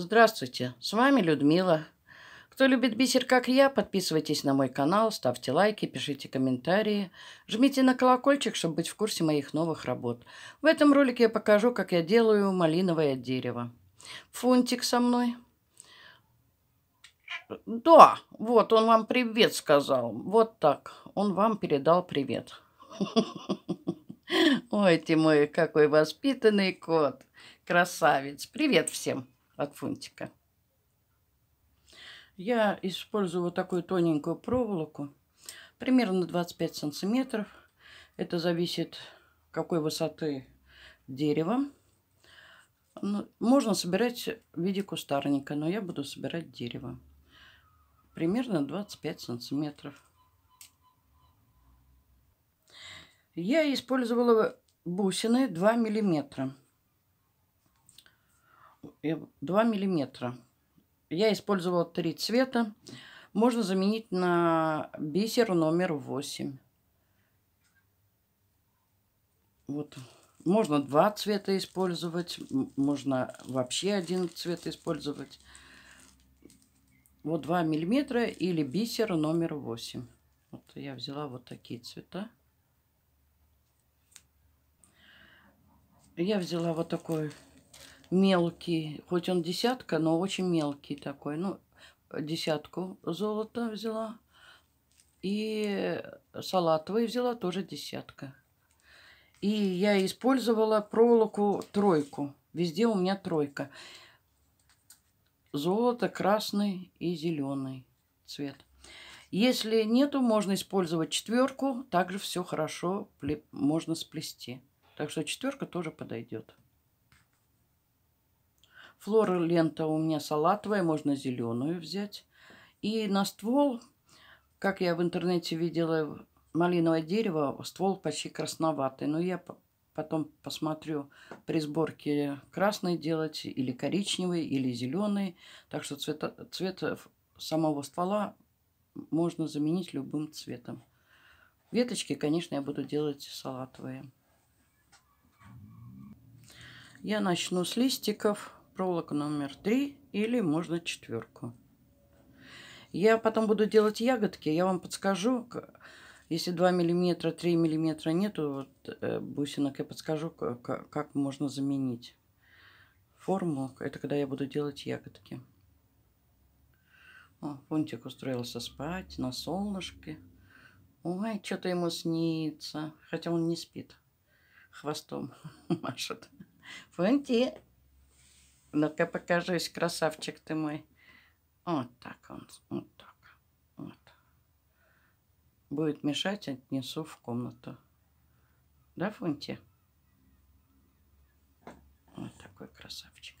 Здравствуйте, с вами Людмила. Кто любит бисер, как я, подписывайтесь на мой канал, ставьте лайки, пишите комментарии, жмите на колокольчик, чтобы быть в курсе моих новых работ. В этом ролике я покажу, как я делаю малиновое дерево. Фунтик со мной. Да, вот он вам привет сказал. Вот так. Он вам передал привет. Ой, ты мой какой воспитанный кот. Красавец. Привет всем от фунтика. Я использую вот такую тоненькую проволоку, примерно 25 сантиметров. Это зависит, какой высоты дерево. Ну, можно собирать в виде кустарника, но я буду собирать дерево. Примерно 25 сантиметров. Я использовала бусины 2 миллиметра. 2 миллиметра. Я использовала три цвета. Можно заменить на бисер номер 8. Вот. Можно два цвета использовать. Можно вообще один цвет использовать. Вот 2 миллиметра или бисер номер 8. Вот я взяла вот такие цвета. Я взяла вот такой мелкий, хоть он десятка, но очень мелкий такой. Ну, десятку золота взяла. И салатовый взяла тоже десятка. И я использовала проволоку тройку. Везде у меня тройка. Золото, красный и зеленый цвет. Если нету, можно использовать четверку. Также все хорошо можно сплести. Так что четверка тоже подойдет. Флора лента у меня салатовая, можно зеленую взять. И на ствол, как я в интернете видела, малиновое дерево, ствол почти красноватый. Но я потом посмотрю при сборке красный делать или коричневый, или зеленый. Так что цвета, цвет самого ствола можно заменить любым цветом. Веточки, конечно, я буду делать салатовые. Я начну с листиков проволока номер 3 или можно четверку. Я потом буду делать ягодки, я вам подскажу, если 2 миллиметра, 3 миллиметра нету вот, э, бусинок, я подскажу, как, как можно заменить форму. Это когда я буду делать ягодки. О, Фунтик устроился спать на солнышке. Ой, что-то ему снится. Хотя он не спит. Хвостом машет. Фунтик. Ну-ка покажись, красавчик ты мой. Вот так он, вот так, вот. Будет мешать, отнесу в комнату. Да, Фунти? Вот такой красавчик.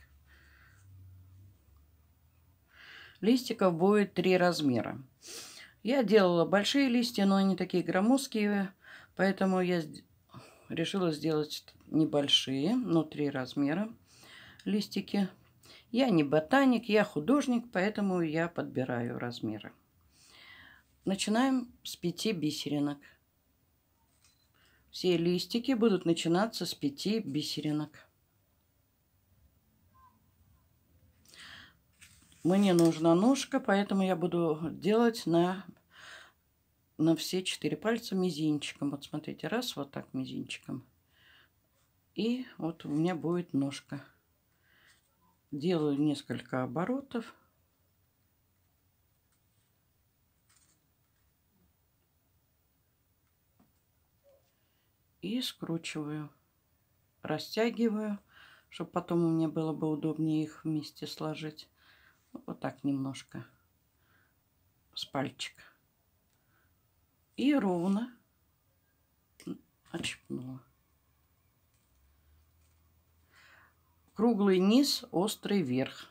Листиков будет три размера. Я делала большие листья, но они такие громоздкие, поэтому я решила сделать небольшие, но три размера листики. Я не ботаник, я художник, поэтому я подбираю размеры. Начинаем с 5 бисеринок. Все листики будут начинаться с 5 бисеринок. Мне нужна ножка, поэтому я буду делать на, на все четыре пальца мизинчиком. Вот смотрите, раз, вот так мизинчиком. И вот у меня будет ножка делаю несколько оборотов. И скручиваю, растягиваю, чтобы потом мне было бы удобнее их вместе сложить. Ну, вот так немножко с пальчика. И ровно отщипнула. Круглый низ, острый верх.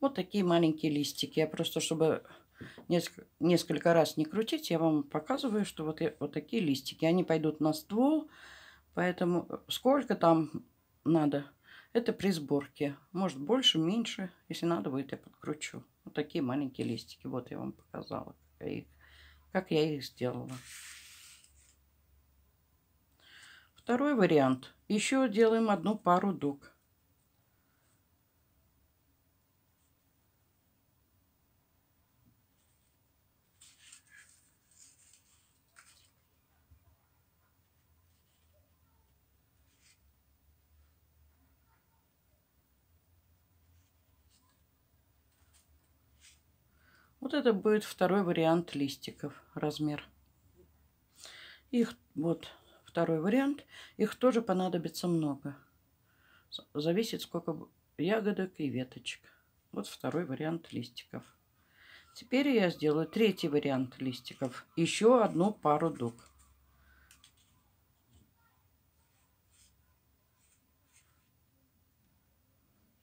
Вот такие маленькие листики. Я просто, чтобы несколько, несколько раз не крутить, я вам показываю, что вот, э, вот такие листики. Они пойдут на ствол, поэтому э, сколько там надо, это при сборке. Может больше, меньше. Если надо будет, я подкручу. Вот такие маленькие листики. Вот я вам показала, как я их, как я их сделала. Второй вариант. Еще делаем одну пару дуг. Вот это будет второй вариант листиков, размер. Их вот второй вариант. Их тоже понадобится много. Зависит, сколько ягодок и веточек. Вот второй вариант листиков. Теперь я сделаю третий вариант листиков. Еще одну пару дуг.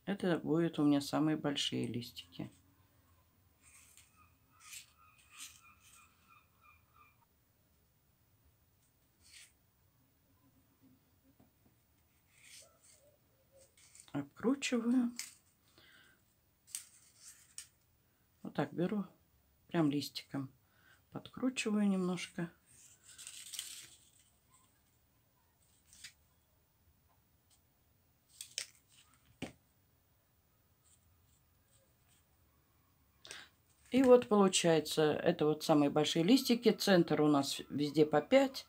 Это будут у меня самые большие листики. вкручиваю. Вот так беру, прям листиком подкручиваю немножко. И вот получается, это вот самые большие листики. Центр у нас везде по 5.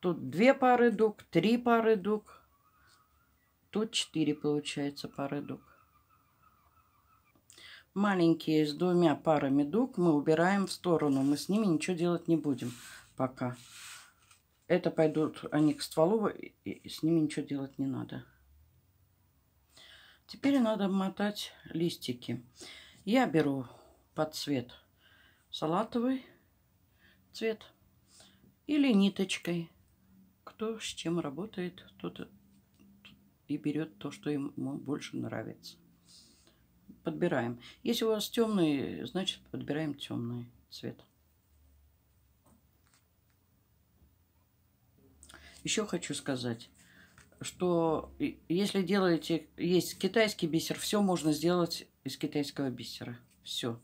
Тут две пары дуг, три пары дуг, то 4 получается пары дуг. Маленькие с двумя парами дуг мы убираем в сторону. Мы с ними ничего делать не будем пока. Это пойдут они к стволу, и с ними ничего делать не надо. Теперь надо обмотать листики. Я беру под цвет салатовый цвет или ниточкой. Кто с чем работает, тот и берет то, что ему больше нравится. Подбираем. Если у вас темный, значит подбираем темный цвет. Еще хочу сказать, что если делаете, есть китайский бисер, все можно сделать из китайского бисера. Все.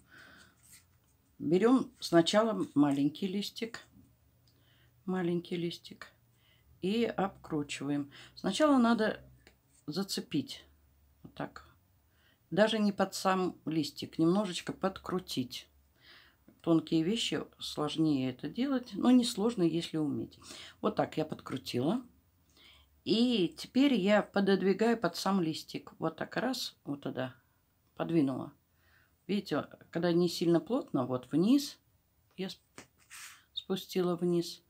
Берем сначала маленький листик, маленький листик и обкручиваем. Сначала надо зацепить. Вот так. Даже не под сам листик, немножечко подкрутить. Тонкие вещи сложнее это делать, но не сложно, если уметь. Вот так я подкрутила. И теперь я пододвигаю под сам листик. Вот так раз, вот туда, подвинула. Видите, когда не сильно плотно, вот вниз, я спустила вниз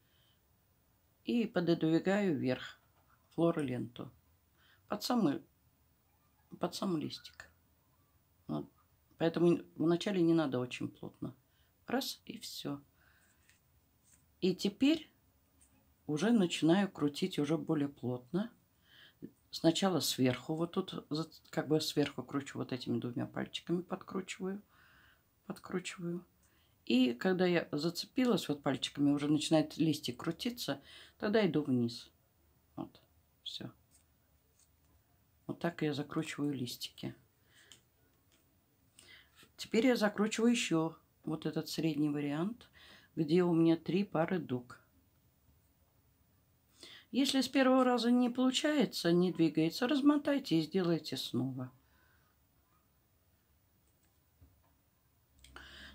и пододвигаю вверх флороленту. ленту под самый, под самый листик. Вот. Поэтому вначале не надо очень плотно. Раз и все. И теперь уже начинаю крутить уже более плотно. Сначала сверху, вот тут как бы сверху кручу вот этими двумя пальчиками, подкручиваю, подкручиваю. И когда я зацепилась вот пальчиками, уже начинает листик крутиться, тогда иду вниз. Вот, все. Вот так я закручиваю листики. Теперь я закручиваю еще вот этот средний вариант, где у меня три пары дуг. Если с первого раза не получается, не двигается, размотайте и сделайте снова.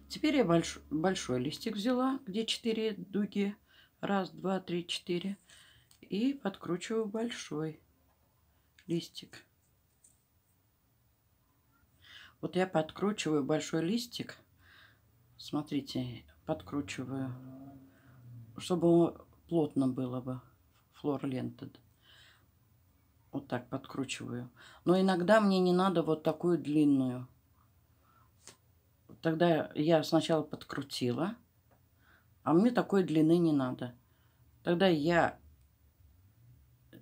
Теперь я больш... большой листик взяла, где 4 дуги. Раз, два, три, четыре. И подкручиваю большой листик. Вот я подкручиваю большой листик. Смотрите, подкручиваю, чтобы плотно было бы флор ленты. Вот так подкручиваю. Но иногда мне не надо вот такую длинную. Тогда я сначала подкрутила, а мне такой длины не надо. Тогда я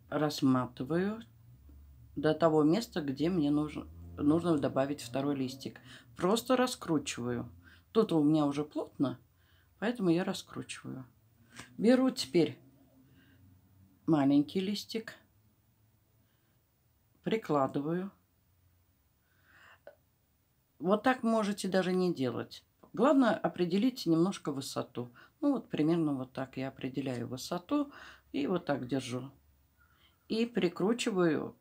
разматываю до того места, где мне нужно, нужно добавить второй листик. Просто раскручиваю. Тут у меня уже плотно, поэтому я раскручиваю. Беру теперь маленький листик, прикладываю. Вот так можете даже не делать. Главное, определить немножко высоту. Ну, вот примерно вот так я определяю высоту и вот так держу. И прикручиваю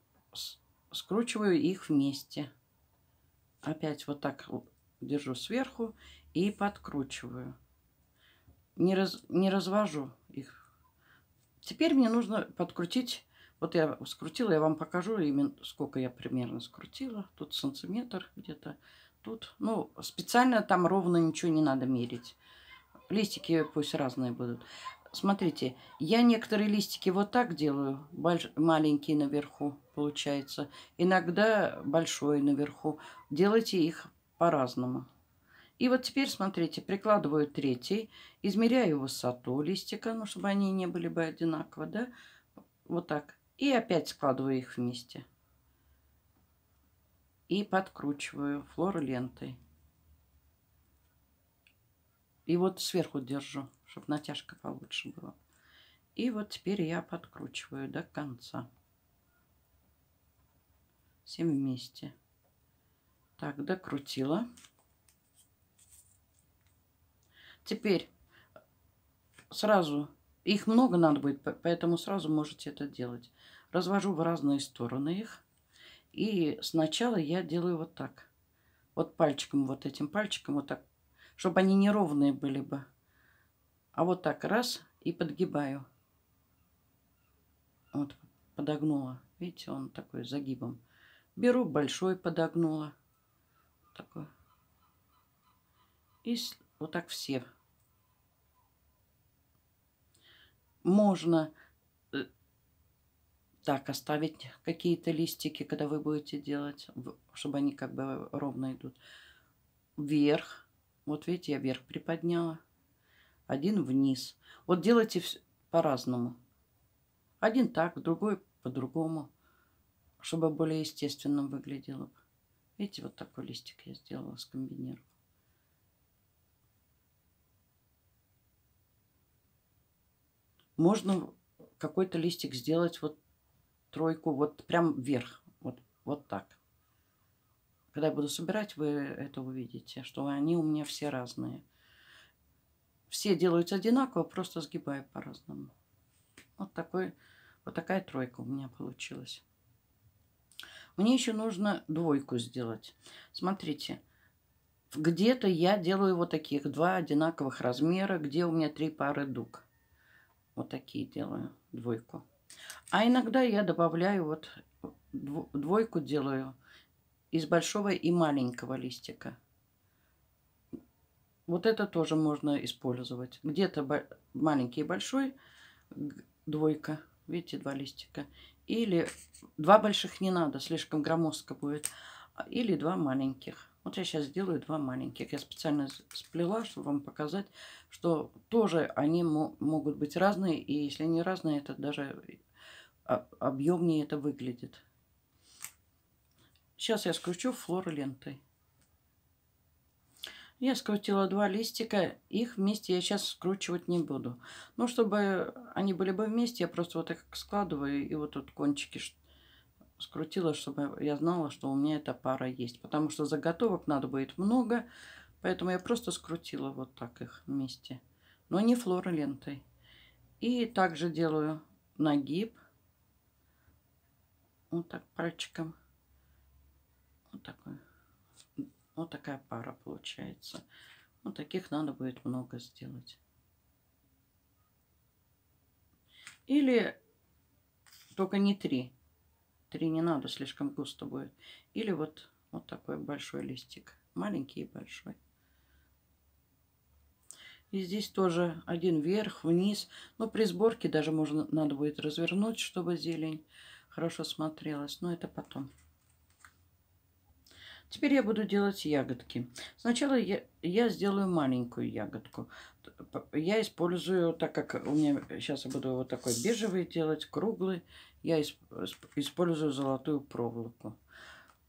скручиваю их вместе. Опять вот так держу сверху и подкручиваю. Не, раз, не развожу их. Теперь мне нужно подкрутить. Вот я скрутила, я вам покажу, именно сколько я примерно скрутила. Тут сантиметр где-то. Тут, ну, специально там ровно ничего не надо мерить. Листики пусть разные будут. Смотрите, я некоторые листики вот так делаю, больш... маленький наверху получается. Иногда большой наверху. Делайте их по-разному. И вот теперь, смотрите, прикладываю третий, измеряю высоту листика, ну, чтобы они не были бы одинаково, да? Вот так. И опять складываю их вместе. И подкручиваю флор лентой. И вот сверху держу чтобы натяжка получше была. И вот теперь я подкручиваю до конца. Всем вместе. Так, докрутила. Теперь сразу, их много надо будет, поэтому сразу можете это делать. Развожу в разные стороны их. И сначала я делаю вот так. Вот пальчиком, вот этим пальчиком, вот так. Чтобы они неровные были бы. А вот так раз и подгибаю. Вот подогнула. Видите, он такой загибом. Беру большой, подогнула. Такой. И вот так все. Можно э, так оставить какие-то листики, когда вы будете делать, чтобы они как бы ровно идут. Вверх. Вот видите, я вверх приподняла один вниз. Вот делайте по-разному. Один так, другой по-другому, чтобы более естественно выглядело. Видите, вот такой листик я сделала, скомбинировала. Можно какой-то листик сделать вот тройку, вот прям вверх, вот, вот так. Когда я буду собирать, вы это увидите, что они у меня все разные все делаются одинаково, просто сгибаю по-разному. Вот, такой, вот такая тройка у меня получилась. Мне еще нужно двойку сделать. Смотрите, где-то я делаю вот таких два одинаковых размера, где у меня три пары дуг. Вот такие делаю двойку. А иногда я добавляю вот двойку делаю из большого и маленького листика. Вот это тоже можно использовать. Где-то маленький и большой, двойка, видите, два листика. Или два больших не надо, слишком громоздко будет. А, или два маленьких. Вот я сейчас сделаю два маленьких. Я специально сплела, чтобы вам показать, что тоже они могут быть разные. И если они разные, это даже а, объемнее это выглядит. Сейчас я скручу флор лентой. Я скрутила два листика, их вместе я сейчас скручивать не буду. Но ну, чтобы они были бы вместе, я просто вот их складываю и вот тут кончики скрутила, чтобы я знала, что у меня эта пара есть. Потому что заготовок надо будет много, поэтому я просто скрутила вот так их вместе. Но не флоролентой. И также делаю нагиб. Вот так пальчиком. Вот такой. Вот ну, такая пара получается. Вот ну, таких надо будет много сделать. Или только не три. Три не надо, слишком густо будет. Или вот, вот такой большой листик. Маленький и большой. И здесь тоже один вверх, вниз. Но ну, при сборке даже можно, надо будет развернуть, чтобы зелень хорошо смотрелась. Но это потом. Теперь я буду делать ягодки. Сначала я, я сделаю маленькую ягодку. Я использую, так как у меня сейчас э, я буду вот такой бежевый делать, круглый, я использую золотую проволоку.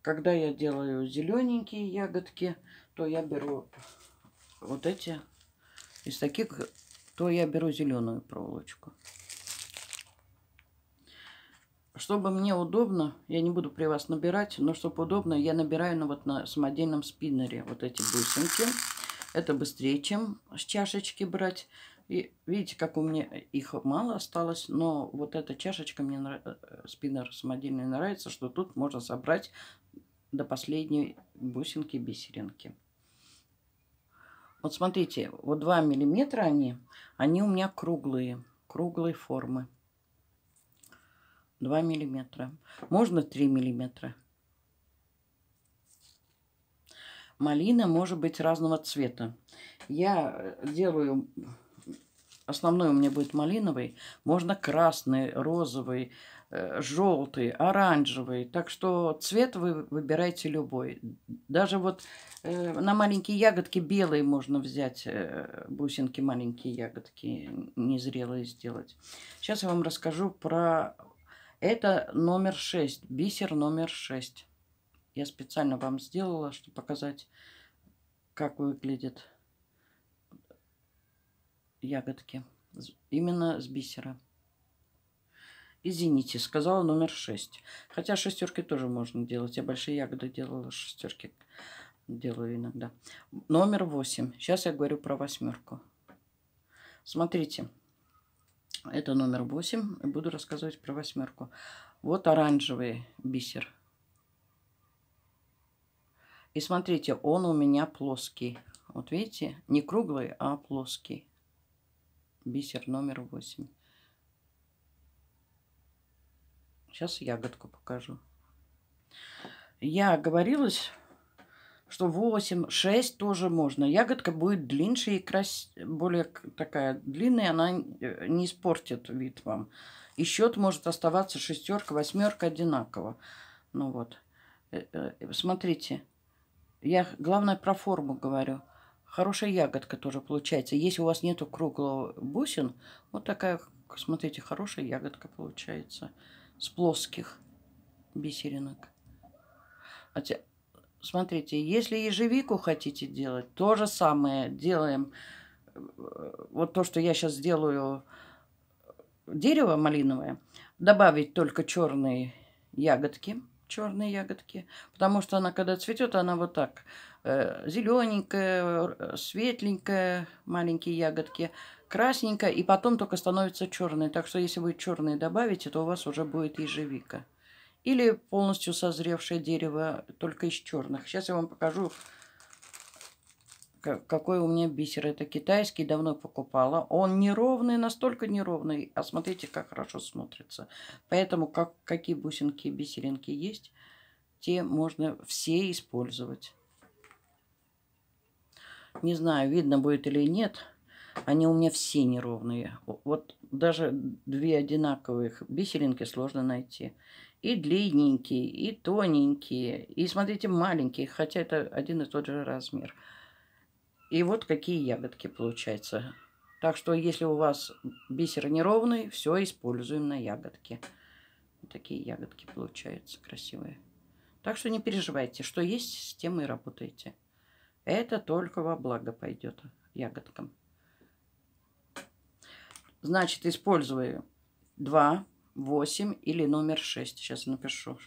Когда я делаю зелененькие ягодки, то я беру вот эти. Из таких, то я беру зеленую проволочку. Чтобы мне удобно, я не буду при вас набирать, но чтобы удобно, я набираю ну, вот на самодельном спиннере вот эти бусинки. Это быстрее, чем с чашечки брать. И видите, как у меня их мало осталось, но вот эта чашечка мне, нрав... Э, спиннер самодельный нравится, что тут можно собрать до последней бусинки, бисеринки. Вот смотрите, вот 2 миллиметра они, они у меня круглые, круглые формы. 2 миллиметра. Можно 3 миллиметра. Малина может быть разного цвета. Я э, делаю... Основной у меня будет малиновый. Можно красный, розовый, э, желтый, оранжевый. Так что цвет вы выбирайте любой. Даже вот э, на маленькие ягодки белые можно взять, бусинки маленькие ягодки незрелые сделать. Сейчас я вам расскажу про это номер 6, бисер номер 6. Я специально вам сделала, чтобы показать, как выглядят ягодки. Именно с бисера. Извините, сказала номер 6. Хотя шестерки тоже можно делать. Я большие ягоды делала, шестерки делаю иногда. Номер 8. Сейчас я говорю про восьмерку. Смотрите. Это номер 8. Буду рассказывать про восьмерку. Вот оранжевый бисер. И смотрите, он у меня плоский. Вот видите, не круглый, а плоский. Бисер номер 8. Сейчас ягодку покажу. Я оговорилась что 8, 6 тоже можно. Ягодка будет длиннее и крас... более такая длинная, она э, не испортит вид вам. И счет может оставаться шестерка, восьмерка одинаково. Ну вот. Э, э, смотрите, я главное про форму говорю. Хорошая ягодка тоже получается. Если у вас нету круглого бусин, вот такая, смотрите, хорошая ягодка получается. С плоских бисеринок смотрите, если ежевику хотите делать, то же самое делаем. Э, вот то, что я сейчас делаю э, дерево малиновое, добавить только черные ягодки, черные ягодки, потому что она, когда цветет, она вот так э, зелененькая, светленькая, маленькие ягодки, красненькая, и потом только становится черной. Так что если вы черные добавите, то у вас уже будет ежевика. Или полностью созревшее дерево, только из черных. Сейчас я вам покажу, какой у меня бисер. Это китайский, давно покупала. Он неровный, настолько неровный. А смотрите, как хорошо смотрится. Поэтому как, какие бусинки, бисеринки есть, те можно все использовать. Не знаю, видно будет или нет. Они у меня все неровные. Вот даже две одинаковых бисеринки сложно найти и длинненькие, и тоненькие, и, смотрите, маленькие, хотя это один и тот же размер. И вот какие ягодки получаются. Так что, если у вас бисер неровный, все используем на ягодки. Вот такие ягодки получаются красивые. Так что не переживайте, что есть, с тем и работаете. Это только во благо пойдет ягодкам. Значит, использую два. 8 или номер 6. Сейчас напишу.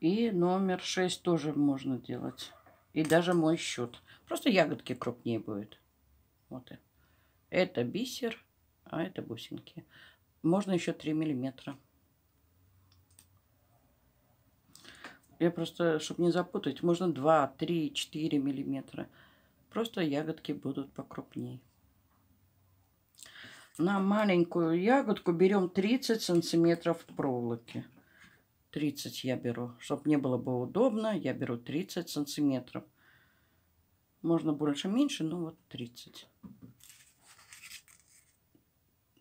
И номер 6 тоже можно делать. И даже мой счет. Просто ягодки крупнее будет. Вот. Это бисер, а это бусинки. Можно еще 3 миллиметра. Я просто, чтобы не запутать, можно 2, 3, 4 миллиметра. Просто ягодки будут покрупнее на маленькую ягодку берем 30 сантиметров проволоки. 30 я беру. Чтобы не было бы удобно, я беру 30 сантиметров. Можно больше, меньше, но вот 30.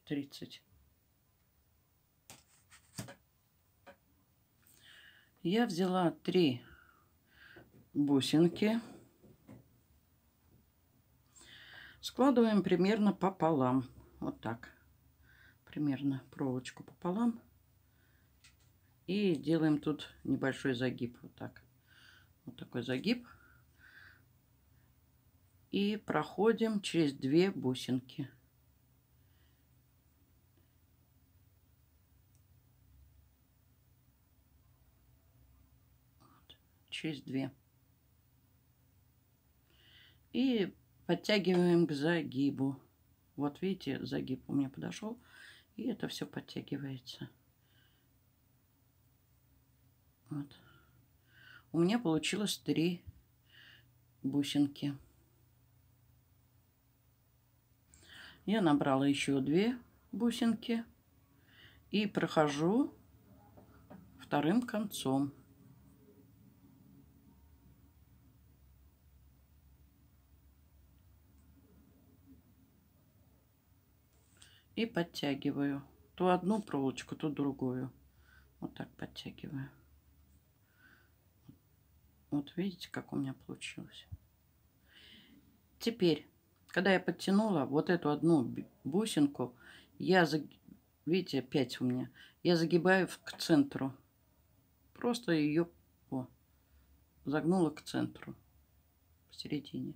30. Я взяла 3 бусинки. Складываем примерно пополам. Вот так. Примерно проволочку пополам. И делаем тут небольшой загиб. Вот так. Вот такой загиб. И проходим через две бусинки. через две. И подтягиваем к загибу. Вот видите, загиб у меня подошел. И это все подтягивается. Вот. У меня получилось три бусинки. Я набрала еще две бусинки и прохожу вторым концом. и подтягиваю. То одну проволочку, то другую. Вот так подтягиваю. Вот видите, как у меня получилось. Теперь, когда я подтянула вот эту одну бусинку, я, заг... видите, опять у меня, я загибаю к центру. Просто ее О, загнула к центру, в середине.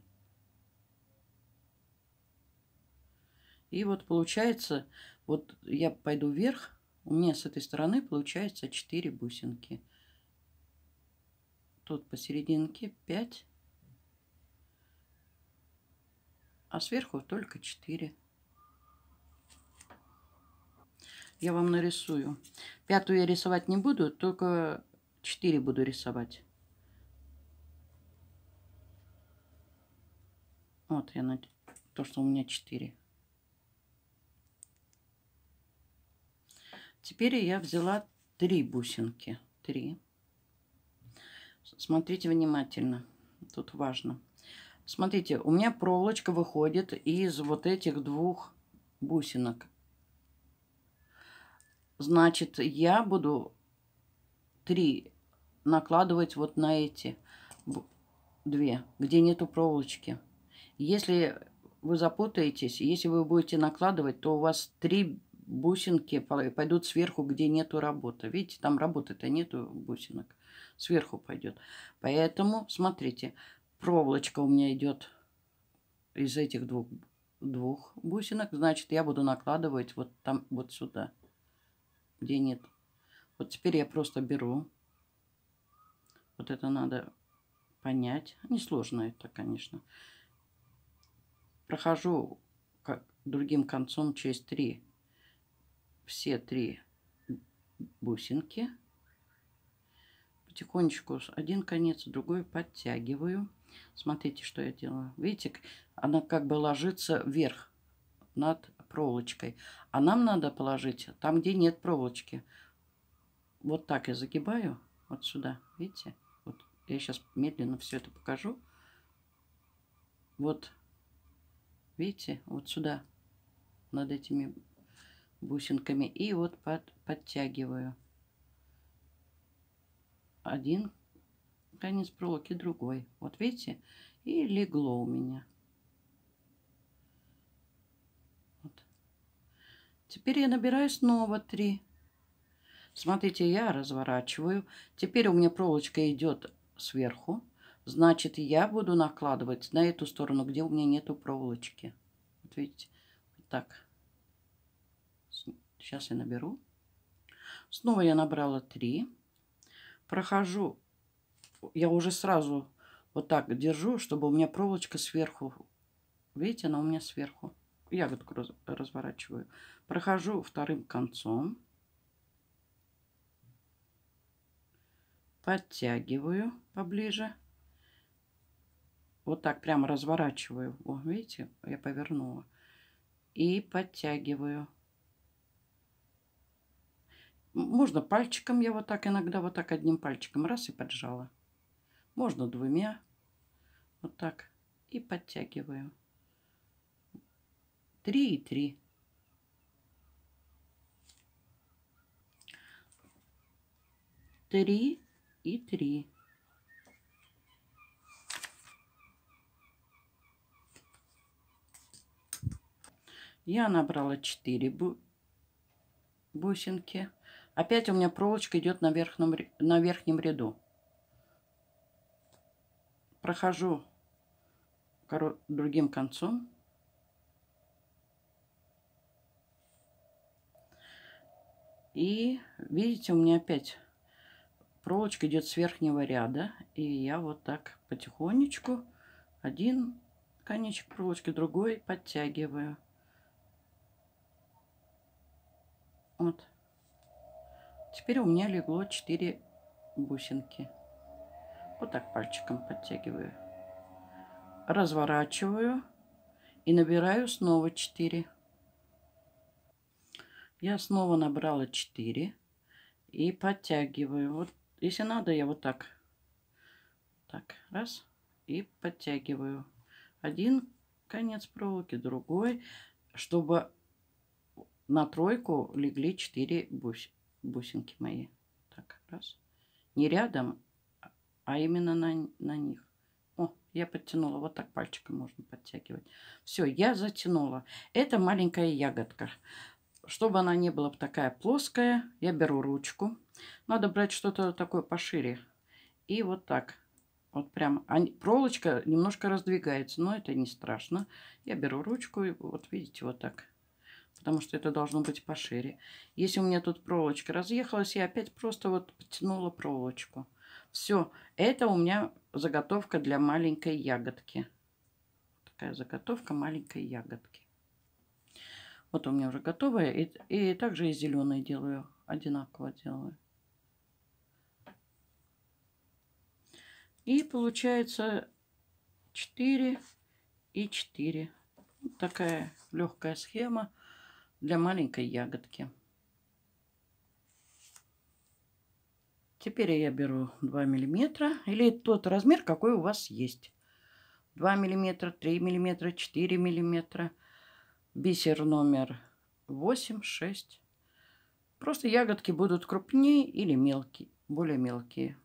И вот получается, вот я пойду вверх, у меня с этой стороны получается 4 бусинки. Тут посерединке 5, а сверху только 4. Я вам нарисую. Пятую я рисовать не буду, только 4 буду рисовать. Вот я на то, что у меня 4. Теперь я взяла три бусинки. Три. Смотрите внимательно. Тут важно. Смотрите, у меня проволочка выходит из вот этих двух бусинок. Значит, я буду три накладывать вот на эти две, где нету проволочки. Если вы запутаетесь, если вы будете накладывать, то у вас три бусинки пойдут сверху, где нету работы. Видите, там работы-то нету бусинок. Сверху пойдет. Поэтому, смотрите, проволочка у меня идет из этих двух, двух бусинок. Значит, я буду накладывать вот там, вот сюда, где нет. Вот теперь я просто беру. Вот это надо понять. Несложно это, конечно. Прохожу как другим концом через три все три бусинки. Потихонечку один конец, другой подтягиваю. Смотрите, что я делаю. Видите, она как бы ложится вверх над проволочкой. А нам надо положить там, где нет проволочки. Вот так я загибаю вот сюда, видите? Вот я сейчас медленно все это покажу. Вот, видите, вот сюда над этими бусинками и вот под, подтягиваю один конец проволоки, другой. Вот видите, и легло у меня. Вот. Теперь я набираю снова 3. Смотрите, я разворачиваю. Теперь у меня проволочка идет сверху. Значит, я буду накладывать на эту сторону, где у меня нету проволочки. Вот видите, вот так. Сейчас я наберу. Снова я набрала 3. Прохожу, я уже сразу вот так держу, чтобы у меня проволочка сверху. Видите, она у меня сверху. Ягодку разворачиваю. Прохожу вторым концом. Подтягиваю поближе. Вот так прямо разворачиваю. О, видите, я повернула. И подтягиваю. Можно пальчиком, я вот так иногда вот так одним пальчиком раз и поджала. Можно двумя, вот так, и подтягиваю. Три и три. Три и три. Я набрала 4 бу бусинки. Опять у меня проволочка идет на верхнем, на верхнем ряду. Прохожу другим концом. И видите, у меня опять проволочка идет с верхнего ряда. И я вот так потихонечку один конечек проволочки, другой подтягиваю. Вот. Теперь у меня легло 4 бусинки. Вот так пальчиком подтягиваю. Разворачиваю и набираю снова 4. Я снова набрала 4 и подтягиваю. Вот, если надо, я вот так. Так, раз и подтягиваю. Один конец проволоки, другой, чтобы на тройку легли 4 бусинки бусинки мои. Так, раз. Не рядом, а именно на, на них. О, я подтянула. Вот так пальчиком можно подтягивать. Все, я затянула. Это маленькая ягодка. Чтобы она не была такая плоская, я беру ручку. Надо брать что-то такое пошире. И вот так. Вот прям они, проволочка немножко раздвигается, но это не страшно. Я беру ручку, вот видите, вот так потому что это должно быть пошире. Если у меня тут проволочка разъехалась, я опять просто вот потянула проволочку. Все, это у меня заготовка для маленькой ягодки. Такая заготовка маленькой ягодки. Вот у меня уже готовая. И, и также и зеленые делаю. Одинаково делаю. И получается 4 и 4. Вот такая легкая схема для маленькой ягодки. Теперь я беру 2 миллиметра или тот размер, какой у вас есть. 2 миллиметра, 3 миллиметра, 4 миллиметра. Бисер номер 8, 6. Просто ягодки будут крупнее или мелкие, более мелкие.